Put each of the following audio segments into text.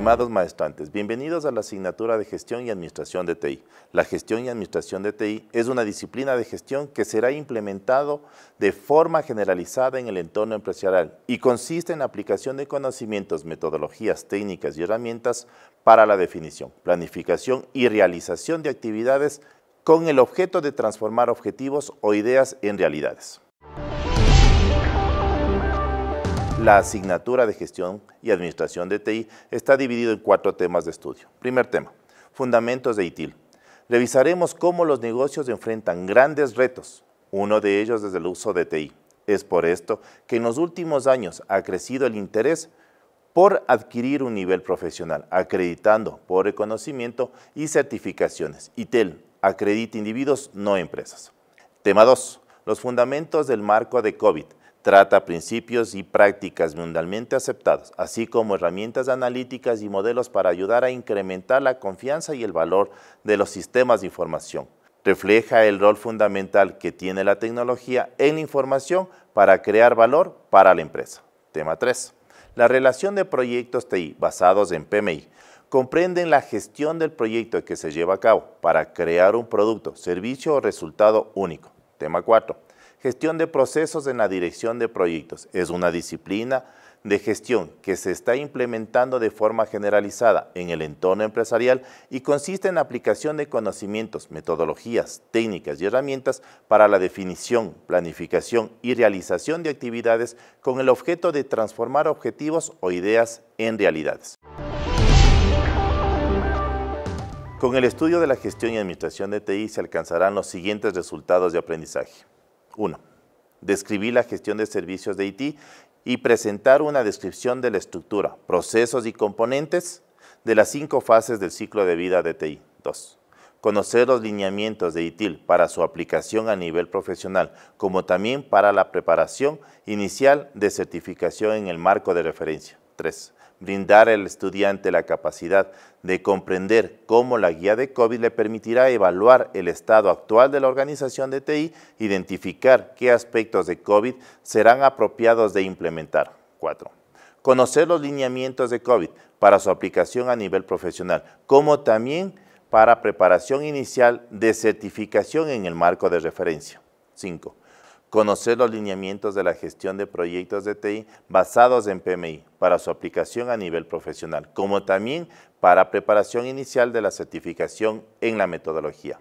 Amados maestrantes, bienvenidos a la asignatura de Gestión y Administración de TI. La gestión y administración de TI es una disciplina de gestión que será implementado de forma generalizada en el entorno empresarial y consiste en la aplicación de conocimientos, metodologías, técnicas y herramientas para la definición, planificación y realización de actividades con el objeto de transformar objetivos o ideas en realidades. La asignatura de gestión y administración de TI está dividido en cuatro temas de estudio. Primer tema, fundamentos de ITIL. Revisaremos cómo los negocios enfrentan grandes retos, uno de ellos desde el uso de TI. Es por esto que en los últimos años ha crecido el interés por adquirir un nivel profesional, acreditando por reconocimiento y certificaciones. ITIL, acredita individuos, no empresas. Tema 2. Los fundamentos del marco de COVID Trata principios y prácticas mundialmente aceptados, así como herramientas analíticas y modelos para ayudar a incrementar la confianza y el valor de los sistemas de información. Refleja el rol fundamental que tiene la tecnología en la información para crear valor para la empresa. Tema 3. La relación de proyectos TI basados en PMI comprenden la gestión del proyecto que se lleva a cabo para crear un producto, servicio o resultado único. Tema 4. Gestión de procesos en la dirección de proyectos es una disciplina de gestión que se está implementando de forma generalizada en el entorno empresarial y consiste en la aplicación de conocimientos, metodologías, técnicas y herramientas para la definición, planificación y realización de actividades con el objeto de transformar objetivos o ideas en realidades. Con el estudio de la gestión y administración de TI se alcanzarán los siguientes resultados de aprendizaje. 1. Describir la gestión de servicios de IT y presentar una descripción de la estructura, procesos y componentes de las cinco fases del ciclo de vida de TI. 2. Conocer los lineamientos de ITIL para su aplicación a nivel profesional, como también para la preparación inicial de certificación en el marco de referencia. 3 brindar al estudiante la capacidad de comprender cómo la guía de COVID le permitirá evaluar el estado actual de la organización de TI, identificar qué aspectos de COVID serán apropiados de implementar. 4. Conocer los lineamientos de COVID para su aplicación a nivel profesional, como también para preparación inicial de certificación en el marco de referencia. 5 conocer los lineamientos de la gestión de proyectos de TI basados en PMI para su aplicación a nivel profesional, como también para preparación inicial de la certificación en la metodología.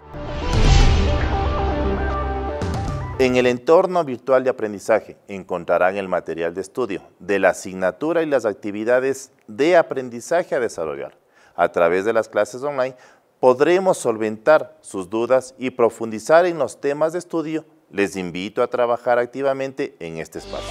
En el entorno virtual de aprendizaje encontrarán el material de estudio de la asignatura y las actividades de aprendizaje a desarrollar. A través de las clases online podremos solventar sus dudas y profundizar en los temas de estudio les invito a trabajar activamente en este espacio.